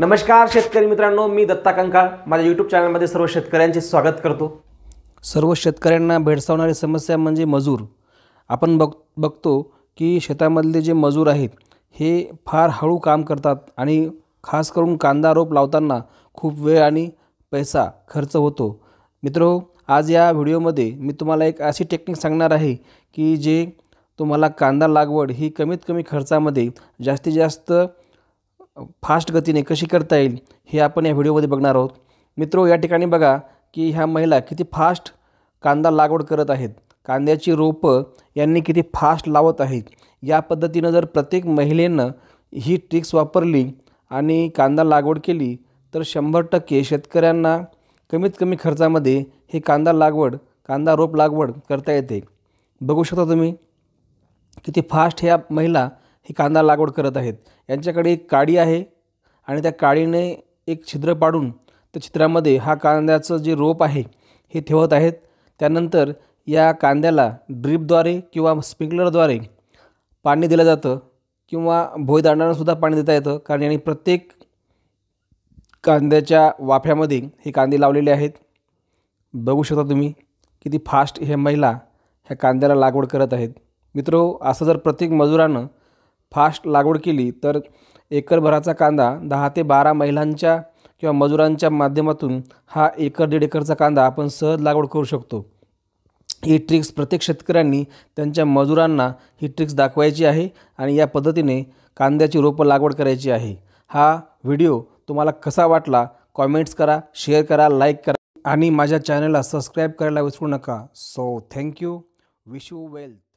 नमस्कार शेतकरी मित्रांनो मी दत्ता कंकाळ माझ्या यूट्यूब चॅनलमध्ये सर्व शेतकऱ्यांचे स्वागत करतो सर्व शेतकऱ्यांना भेडसावणारी समस्या म्हणजे मजूर आपण बघ बघतो की शेतामधले जे मजूर आहेत हे फार हळू काम करतात आणि खास करून कांदा रोप लावताना खूप वेळ आणि पैसा खर्च होतो मित्रो आज या व्हिडिओमध्ये मी तुम्हाला एक अशी टेक्निक सांगणार आहे की जे तुम्हाला कांदा लागवड ही कमीत कमी खर्चामध्ये जास्तीत जास्त फास्ट गतीने कशी करता येईल हे आपण या व्हिडिओमध्ये बघणार आहोत मित्रो या ठिकाणी बघा की ह्या महिला किती फास्ट कांदा लागवड करत आहेत कांद्याची रोपं यांनी किती फास्ट लावत आहेत या पद्धतीनं जर प्रत्येक महिलेनं ही ट्रिक्स वापरली आणि कांदा लागवड केली तर शंभर टक्के शेतकऱ्यांना कमीत कमी खर्चामध्ये हे कांदा लागवड कांदा रोप लागवड करता येते बघू शकता तुम्ही किती फास्ट ह्या महिला ही कांदा लागवड करत आहेत यांच्याकडे एक काडी आहे आणि त्या काडीने एक छिद्र पाडून त्या छिद्रामध्ये हा कांद्याचं जे रोप आहे हे ठेवत आहेत त्यानंतर या कांद्याला ड्रीपद्वारे किंवा स्प्रिंकलरद्वारे पाणी दिलं जातं किंवा सुद्धा पाणी देता येतं कारण यांनी प्रत्येक कांद्याच्या वाफ्यामध्ये हे कांदे लावलेले आहेत बघू शकता तुम्ही किती फास्ट हे महिला ह्या कांद्याला लागवड करत आहेत मित्रो असं जर प्रत्येक मजुरानं फास्ट लागवड केली तर एकरभराचा कांदा दहा ते बारा महिलांच्या किंवा मजुरांच्या माध्यमातून हा एकर दीड एकरचा कांदा आपण सहज लागवड करू शकतो ही ट्रिक्स प्रत्येक शेतकऱ्यांनी त्यांच्या मजुरांना ही ट्रिक्स दाखवायची आहे आणि या पद्धतीने कांद्याची रोपं लागवड करायची आहे हा व्हिडिओ तुम्हाला कसा वाटला कॉमेंट्स करा शेअर करा लाईक करा आणि माझ्या चॅनलला सबस्क्राईब करायला विसरू नका so thank you wish you wealth